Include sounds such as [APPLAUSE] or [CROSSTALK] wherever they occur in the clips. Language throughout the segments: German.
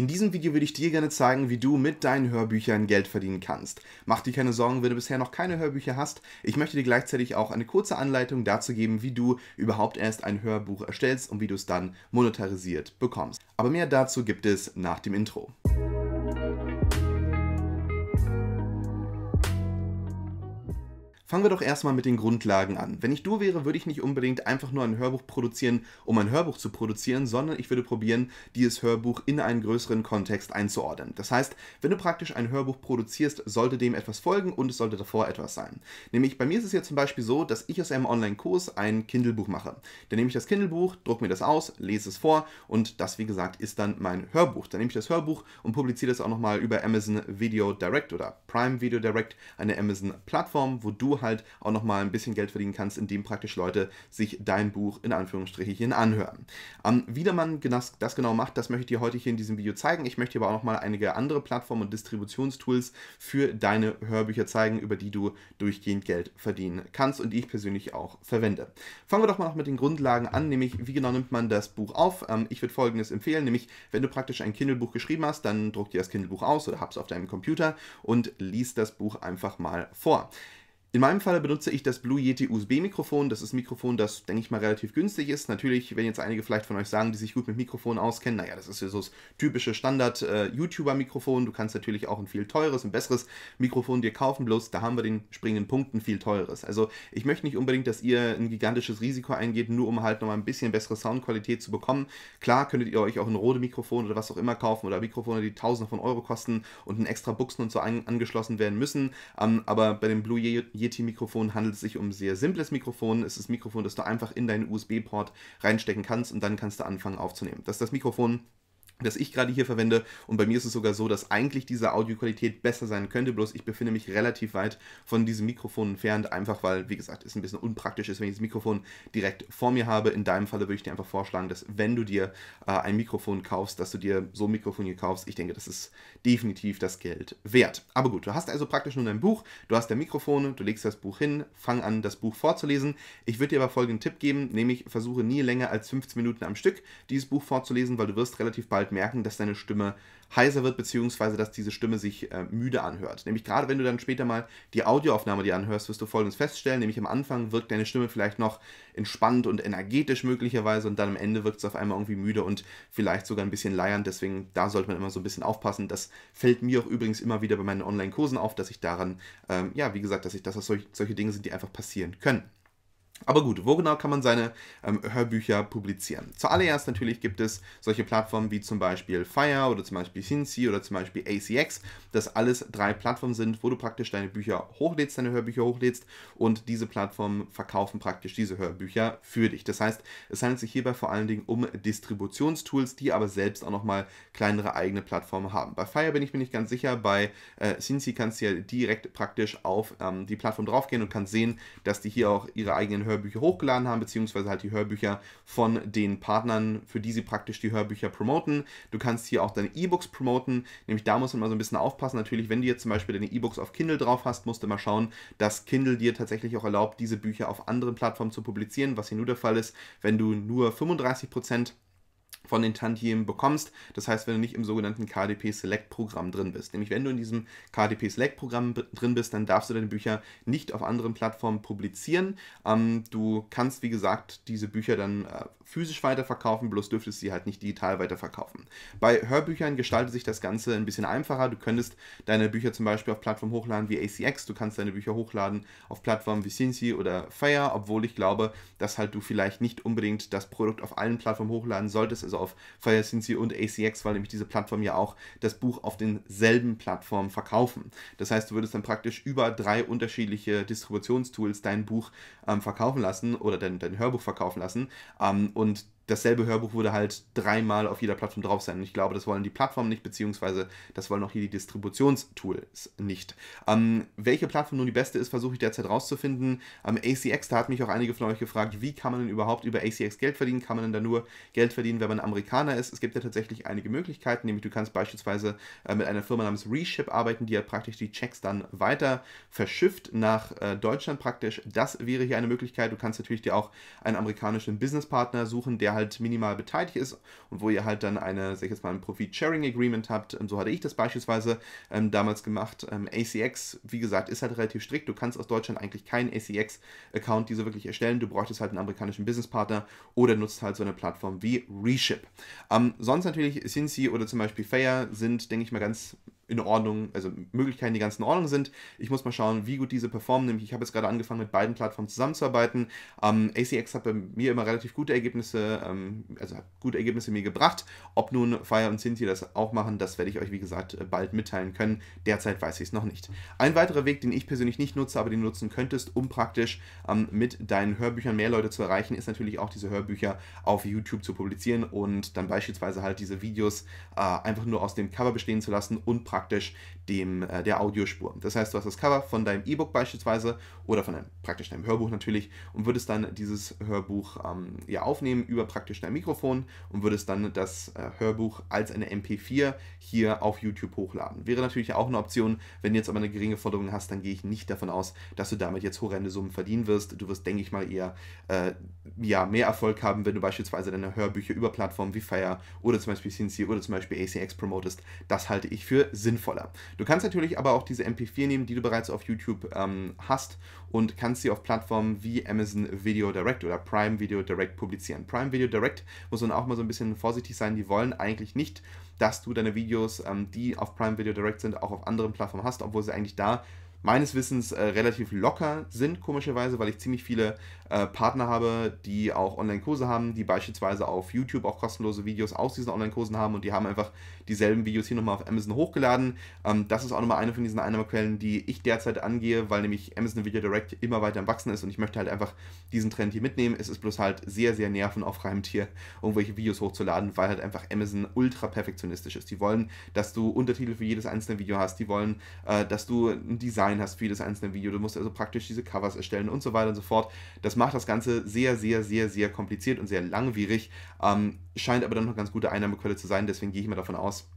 In diesem Video würde ich dir gerne zeigen, wie du mit deinen Hörbüchern Geld verdienen kannst. Mach dir keine Sorgen, wenn du bisher noch keine Hörbücher hast. Ich möchte dir gleichzeitig auch eine kurze Anleitung dazu geben, wie du überhaupt erst ein Hörbuch erstellst und wie du es dann monetarisiert bekommst. Aber mehr dazu gibt es nach dem Intro. Fangen wir doch erstmal mit den Grundlagen an. Wenn ich du wäre, würde ich nicht unbedingt einfach nur ein Hörbuch produzieren, um ein Hörbuch zu produzieren, sondern ich würde probieren, dieses Hörbuch in einen größeren Kontext einzuordnen. Das heißt, wenn du praktisch ein Hörbuch produzierst, sollte dem etwas folgen und es sollte davor etwas sein. Nämlich bei mir ist es ja zum Beispiel so, dass ich aus einem Online-Kurs ein Kindle-Buch mache. Dann nehme ich das Kindle-Buch, drucke mir das aus, lese es vor und das, wie gesagt, ist dann mein Hörbuch. Dann nehme ich das Hörbuch und publiziere das auch nochmal über Amazon Video Direct oder Prime Video Direct, eine Amazon-Plattform, wo du halt auch nochmal ein bisschen Geld verdienen kannst, indem praktisch Leute sich dein Buch in Anführungsstrichen anhören. Ähm, wie man das, das genau macht, das möchte ich dir heute hier in diesem Video zeigen. Ich möchte dir aber auch nochmal einige andere Plattformen und Distributionstools für deine Hörbücher zeigen, über die du durchgehend Geld verdienen kannst und die ich persönlich auch verwende. Fangen wir doch mal noch mit den Grundlagen an, nämlich wie genau nimmt man das Buch auf. Ähm, ich würde folgendes empfehlen, nämlich wenn du praktisch ein Kindle-Buch geschrieben hast, dann druck dir das Kindle-Buch aus oder hab's auf deinem Computer und liest das Buch einfach mal vor. In meinem Fall benutze ich das Blue Yeti USB-Mikrofon. Das ist ein Mikrofon, das, denke ich mal, relativ günstig ist. Natürlich, wenn jetzt einige vielleicht von euch sagen, die sich gut mit Mikrofonen auskennen, naja, das ist ja so das typische Standard-YouTuber-Mikrofon. Äh, du kannst natürlich auch ein viel teures, ein besseres Mikrofon dir kaufen, bloß da haben wir den springenden Punkt, ein viel teures. Also ich möchte nicht unbedingt, dass ihr ein gigantisches Risiko eingeht, nur um halt nochmal ein bisschen bessere Soundqualität zu bekommen. Klar könntet ihr euch auch ein rode Mikrofon oder was auch immer kaufen oder Mikrofone, die tausende von Euro kosten und ein extra Buchsen und so angeschlossen werden müssen. Ähm, aber bei dem Blue Yeti Yeti-Mikrofon handelt es sich um ein sehr simples Mikrofon. Es ist ein Mikrofon, das du einfach in deinen USB-Port reinstecken kannst und dann kannst du anfangen aufzunehmen. Das ist das Mikrofon, das ich gerade hier verwende. Und bei mir ist es sogar so, dass eigentlich diese Audioqualität besser sein könnte, bloß ich befinde mich relativ weit von diesem Mikrofon entfernt, einfach weil, wie gesagt, es ein bisschen unpraktisch ist, wenn ich das Mikrofon direkt vor mir habe. In deinem Falle würde ich dir einfach vorschlagen, dass wenn du dir äh, ein Mikrofon kaufst, dass du dir so ein Mikrofon hier kaufst. Ich denke, das ist definitiv das Geld wert. Aber gut, du hast also praktisch nun ein Buch, du hast dein Mikrofon, du legst das Buch hin, fang an, das Buch vorzulesen. Ich würde dir aber folgenden Tipp geben, nämlich versuche nie länger als 15 Minuten am Stück dieses Buch vorzulesen, weil du wirst relativ bald halt merken, dass deine Stimme heiser wird, beziehungsweise dass diese Stimme sich äh, müde anhört. Nämlich gerade wenn du dann später mal die Audioaufnahme dir anhörst, wirst du folgendes feststellen, nämlich am Anfang wirkt deine Stimme vielleicht noch entspannt und energetisch möglicherweise und dann am Ende wirkt es auf einmal irgendwie müde und vielleicht sogar ein bisschen leiernd. Deswegen, da sollte man immer so ein bisschen aufpassen. Das fällt mir auch übrigens immer wieder bei meinen Online-Kursen auf, dass ich daran, ähm, ja, wie gesagt, dass ich, dass das solch, solche Dinge sind, die einfach passieren können. Aber gut, wo genau kann man seine ähm, Hörbücher publizieren? Zuallererst natürlich gibt es solche Plattformen wie zum Beispiel Fire oder zum Beispiel Cincy oder zum Beispiel ACX. Das alles drei Plattformen sind, wo du praktisch deine Bücher hochlädst, deine Hörbücher hochlädst und diese Plattformen verkaufen praktisch diese Hörbücher für dich. Das heißt, es handelt sich hierbei vor allen Dingen um Distributionstools, die aber selbst auch nochmal kleinere eigene Plattformen haben. Bei Fire bin ich mir nicht ganz sicher, bei äh, Cincy kannst du ja direkt praktisch auf ähm, die Plattform draufgehen und kannst sehen, dass die hier auch ihre eigenen Hörbücher Hörbücher hochgeladen haben, beziehungsweise halt die Hörbücher von den Partnern, für die sie praktisch die Hörbücher promoten. Du kannst hier auch deine E-Books promoten, nämlich da muss man mal so ein bisschen aufpassen. Natürlich, wenn du jetzt zum Beispiel deine E-Books auf Kindle drauf hast, musst du mal schauen, dass Kindle dir tatsächlich auch erlaubt, diese Bücher auf anderen Plattformen zu publizieren, was hier nur der Fall ist, wenn du nur 35 Prozent von den Tantiemen bekommst. Das heißt, wenn du nicht im sogenannten KDP Select Programm drin bist. Nämlich wenn du in diesem KDP Select Programm drin bist, dann darfst du deine Bücher nicht auf anderen Plattformen publizieren. Ähm, du kannst, wie gesagt, diese Bücher dann äh, physisch weiterverkaufen, bloß dürftest du sie halt nicht digital weiterverkaufen. Bei Hörbüchern gestaltet sich das Ganze ein bisschen einfacher. Du könntest deine Bücher zum Beispiel auf Plattformen hochladen wie ACX, du kannst deine Bücher hochladen auf Plattformen wie Cincy oder Fire, obwohl ich glaube, dass halt du vielleicht nicht unbedingt das Produkt auf allen Plattformen hochladen solltest, also auf Fire, Cincy und ACX, weil nämlich diese Plattformen ja auch das Buch auf denselben Plattformen verkaufen. Das heißt, du würdest dann praktisch über drei unterschiedliche Distributionstools dein Buch ähm, verkaufen lassen oder dein, dein Hörbuch verkaufen lassen ähm, und dasselbe Hörbuch würde halt dreimal auf jeder Plattform drauf sein. Und ich glaube, das wollen die Plattformen nicht, beziehungsweise das wollen auch hier die Distributionstools nicht. Ähm, welche Plattform nun die beste ist, versuche ich derzeit rauszufinden. Ähm, ACX, da hat mich auch einige von euch gefragt, wie kann man denn überhaupt über ACX Geld verdienen? Kann man denn da nur Geld verdienen, wenn man Amerikaner ist? Es gibt ja tatsächlich einige Möglichkeiten, nämlich du kannst beispielsweise äh, mit einer Firma namens Reship arbeiten, die ja halt praktisch die Checks dann weiter verschifft nach äh, Deutschland praktisch. Das wäre hier eine Möglichkeit. Du kannst natürlich dir auch einen amerikanischen Businesspartner suchen, der halt halt minimal beteiligt ist und wo ihr halt dann eine, sag ich jetzt mal, ein Profit-Sharing-Agreement habt. Ähm, so hatte ich das beispielsweise ähm, damals gemacht. Ähm, ACX, wie gesagt, ist halt relativ strikt. Du kannst aus Deutschland eigentlich keinen ACX-Account diese wirklich erstellen. Du bräuchtest halt einen amerikanischen Businesspartner oder nutzt halt so eine Plattform wie Reship. Ähm, sonst natürlich Cincy oder zum Beispiel Fair sind, denke ich mal, ganz in Ordnung, also Möglichkeiten, die ganz in Ordnung sind. Ich muss mal schauen, wie gut diese performen. Nämlich, ich habe jetzt gerade angefangen, mit beiden Plattformen zusammenzuarbeiten. Ähm, ACX hat bei mir immer relativ gute Ergebnisse, ähm, also hat gute Ergebnisse mir gebracht. Ob nun Fire und Cynthia das auch machen, das werde ich euch, wie gesagt, bald mitteilen können. Derzeit weiß ich es noch nicht. Ein weiterer Weg, den ich persönlich nicht nutze, aber den du nutzen könntest, um praktisch ähm, mit deinen Hörbüchern mehr Leute zu erreichen, ist natürlich auch diese Hörbücher auf YouTube zu publizieren und dann beispielsweise halt diese Videos äh, einfach nur aus dem Cover bestehen zu lassen und praktisch praktisch dem, äh, der Audiospur. Das heißt, du hast das Cover von deinem E-Book beispielsweise oder von einem, praktisch deinem Hörbuch natürlich und würdest dann dieses Hörbuch ähm, ja, aufnehmen über praktisch dein Mikrofon und würdest dann das äh, Hörbuch als eine MP4 hier auf YouTube hochladen. Wäre natürlich auch eine Option, wenn du jetzt aber eine geringe Forderung hast, dann gehe ich nicht davon aus, dass du damit jetzt horrende Summen verdienen wirst. Du wirst, denke ich mal, eher äh, ja, mehr Erfolg haben, wenn du beispielsweise deine Hörbücher über Plattformen wie Fire oder zum Beispiel Cincy oder zum Beispiel ACX promotest. Das halte ich für sinnvoll sinnvoller. Du kannst natürlich aber auch diese MP4 nehmen, die du bereits auf YouTube ähm, hast und kannst sie auf Plattformen wie Amazon Video Direct oder Prime Video Direct publizieren. Prime Video Direct muss man auch mal so ein bisschen vorsichtig sein, die wollen eigentlich nicht, dass du deine Videos, ähm, die auf Prime Video Direct sind, auch auf anderen Plattformen hast, obwohl sie eigentlich da meines Wissens äh, relativ locker sind, komischerweise, weil ich ziemlich viele äh, Partner habe, die auch Online-Kurse haben, die beispielsweise auf YouTube auch kostenlose Videos aus diesen Online-Kursen haben und die haben einfach dieselben Videos hier nochmal auf Amazon hochgeladen. Ähm, das ist auch nochmal eine von diesen Einnahmequellen, die ich derzeit angehe, weil nämlich Amazon Video Direct immer weiter am Wachsen ist und ich möchte halt einfach diesen Trend hier mitnehmen. Es ist bloß halt sehr, sehr nervenaufreibend hier, irgendwelche Videos hochzuladen, weil halt einfach Amazon ultra perfektionistisch ist. Die wollen, dass du Untertitel für jedes einzelne Video hast, die wollen, äh, dass du ein Design Design hast für jedes einzelne Video. Du musst also praktisch diese Covers erstellen und so weiter und so fort. Das macht das Ganze sehr, sehr, sehr, sehr kompliziert und sehr langwierig. Ähm, scheint aber dann noch eine ganz gute Einnahmequelle zu sein. Deswegen gehe ich mal davon aus,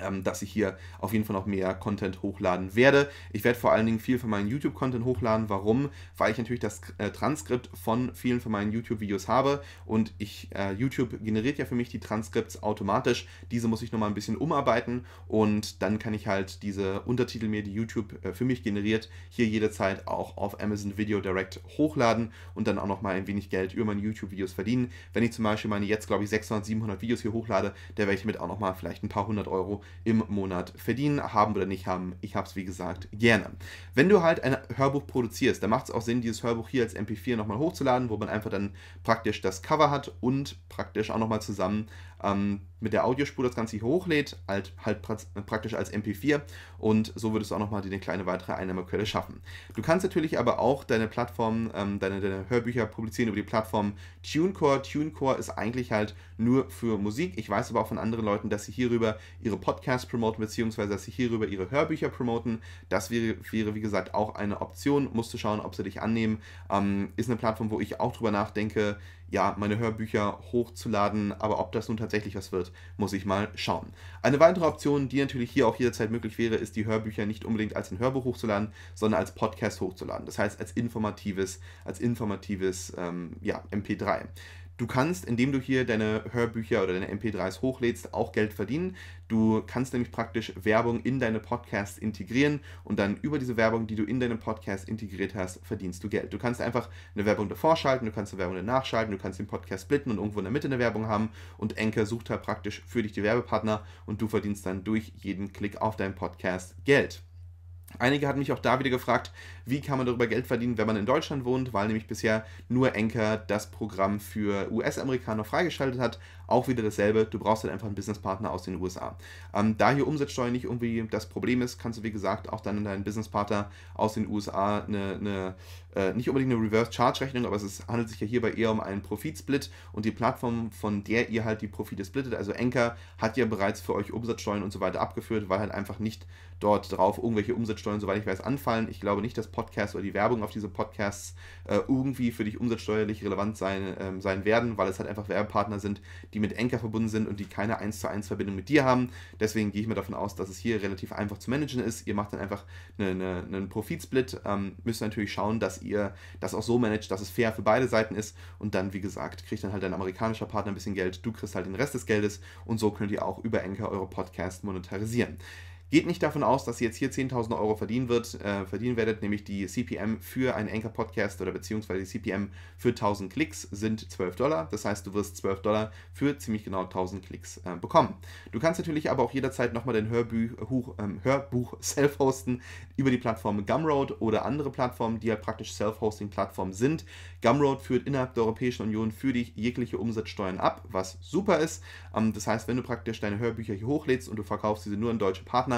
ähm, dass ich hier auf jeden Fall noch mehr Content hochladen werde. Ich werde vor allen Dingen viel von meinen YouTube-Content hochladen. Warum? Weil ich natürlich das äh, Transkript von vielen von meinen YouTube-Videos habe und ich äh, YouTube generiert ja für mich die Transkripts automatisch. Diese muss ich nochmal ein bisschen umarbeiten und dann kann ich halt diese Untertitel mir, die YouTube äh, für mich generiert, hier jederzeit auch auf Amazon Video Direct hochladen und dann auch nochmal ein wenig Geld über meine YouTube-Videos verdienen. Wenn ich zum Beispiel meine jetzt, glaube ich, 600, 700 Videos hier hochlade, da werde ich mit auch nochmal vielleicht ein paar hundert Euro im Monat verdienen, haben oder nicht haben. Ich habe es, wie gesagt, gerne. Wenn du halt ein Hörbuch produzierst, dann macht es auch Sinn, dieses Hörbuch hier als MP4 nochmal hochzuladen, wo man einfach dann praktisch das Cover hat und praktisch auch nochmal zusammen ähm, mit der Audiospur das Ganze hier hochlädt, halt, halt praktisch als MP4 und so würdest du auch nochmal eine kleine weitere Einnahmequelle schaffen. Du kannst natürlich aber auch deine Plattform, ähm, deine, deine Hörbücher publizieren über die Plattform TuneCore. TuneCore ist eigentlich halt nur für Musik. Ich weiß aber auch von anderen Leuten, dass sie hierüber ihre Podcasts Podcast promoten, beziehungsweise dass sie hierüber ihre Hörbücher promoten. Das wäre, wäre wie gesagt, auch eine Option. Musst du schauen, ob sie dich annehmen. Ähm, ist eine Plattform, wo ich auch drüber nachdenke, ja, meine Hörbücher hochzuladen, aber ob das nun tatsächlich was wird, muss ich mal schauen. Eine weitere Option, die natürlich hier auch jederzeit möglich wäre, ist die Hörbücher nicht unbedingt als ein Hörbuch hochzuladen, sondern als Podcast hochzuladen. Das heißt als informatives, als informatives ähm, ja, MP3. Du kannst, indem du hier deine Hörbücher oder deine MP3s hochlädst, auch Geld verdienen. Du kannst nämlich praktisch Werbung in deine Podcasts integrieren und dann über diese Werbung, die du in deinem Podcast integriert hast, verdienst du Geld. Du kannst einfach eine Werbung davor schalten, du kannst eine Werbung danach schalten, du kannst den Podcast splitten und irgendwo in der Mitte eine Werbung haben und Anchor sucht halt praktisch für dich die Werbepartner und du verdienst dann durch jeden Klick auf deinen Podcast Geld. Einige hatten mich auch da wieder gefragt, wie kann man darüber Geld verdienen, wenn man in Deutschland wohnt, weil nämlich bisher nur Anchor das Programm für US-Amerikaner freigeschaltet hat, auch wieder dasselbe, du brauchst halt einfach einen Businesspartner aus den USA. Ähm, da hier Umsatzsteuer nicht irgendwie das Problem ist, kannst du wie gesagt auch dann deinen Businesspartner aus den USA eine, eine äh, nicht unbedingt eine Reverse-Charge-Rechnung, aber es ist, handelt sich ja hierbei eher um einen Profitsplit und die Plattform, von der ihr halt die Profite splittet, also Anker, hat ja bereits für euch Umsatzsteuern und so weiter abgeführt, weil halt einfach nicht dort drauf irgendwelche Umsatzsteuern, soweit ich weiß, anfallen. Ich glaube nicht, dass Podcasts oder die Werbung auf diese Podcasts äh, irgendwie für dich umsatzsteuerlich relevant sein, ähm, sein werden, weil es halt einfach Werbepartner sind, die die mit Anker verbunden sind und die keine 1 zu 1 Verbindung mit dir haben. Deswegen gehe ich mir davon aus, dass es hier relativ einfach zu managen ist. Ihr macht dann einfach eine, eine, einen Profitsplit, ähm, müsst natürlich schauen, dass ihr das auch so managt, dass es fair für beide Seiten ist und dann, wie gesagt, kriegt dann halt dein amerikanischer Partner ein bisschen Geld, du kriegst halt den Rest des Geldes und so könnt ihr auch über Anker eure Podcasts monetarisieren. Geht nicht davon aus, dass ihr jetzt hier 10.000 Euro verdienen, wird, äh, verdienen werdet, nämlich die CPM für einen Anchor-Podcast oder beziehungsweise die CPM für 1.000 Klicks sind 12 Dollar. Das heißt, du wirst 12 Dollar für ziemlich genau 1.000 Klicks äh, bekommen. Du kannst natürlich aber auch jederzeit nochmal dein Hörbuch, ähm, Hörbuch [LAUGHS] self-hosten über die Plattform Gumroad oder andere Plattformen, die ja halt praktisch Self-Hosting-Plattformen sind. Gumroad führt innerhalb der Europäischen Union für dich jegliche Umsatzsteuern ab, was super ist. Ähm, das heißt, wenn du praktisch deine Hörbücher hier hochlädst und du verkaufst diese nur an deutsche Partner,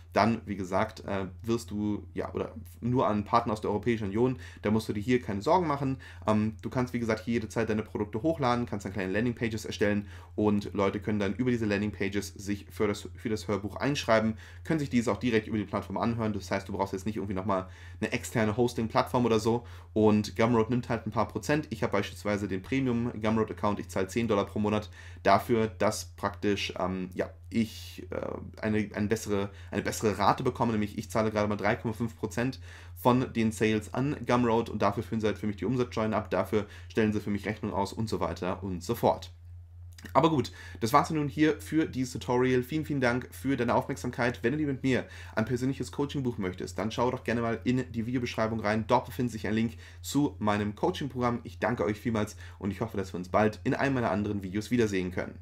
dann, wie gesagt, äh, wirst du, ja, oder nur an Partner aus der Europäischen Union, da musst du dir hier keine Sorgen machen. Ähm, du kannst, wie gesagt, hier jede Zeit deine Produkte hochladen, kannst dann kleine Landingpages erstellen und Leute können dann über diese Landingpages sich für das, für das Hörbuch einschreiben, können sich dieses auch direkt über die Plattform anhören. Das heißt, du brauchst jetzt nicht irgendwie nochmal eine externe Hosting-Plattform oder so. Und Gumroad nimmt halt ein paar Prozent. Ich habe beispielsweise den Premium Gumroad-Account, ich zahle 10 Dollar pro Monat dafür, dass praktisch ähm, ja, ich äh, eine, eine, bessere, eine bessere bessere Rate bekomme, nämlich ich zahle gerade mal 3,5% von den Sales an Gumroad und dafür führen sie halt für mich die Umsatzsteuern ab, dafür stellen sie für mich Rechnung aus und so weiter und so fort. Aber gut, das war es nun hier für dieses Tutorial. Vielen, vielen Dank für deine Aufmerksamkeit. Wenn du dir mit mir ein persönliches Coaching buchen möchtest, dann schau doch gerne mal in die Videobeschreibung rein. Dort befindet sich ein Link zu meinem Coaching-Programm. Ich danke euch vielmals und ich hoffe, dass wir uns bald in einem meiner anderen Videos wiedersehen können.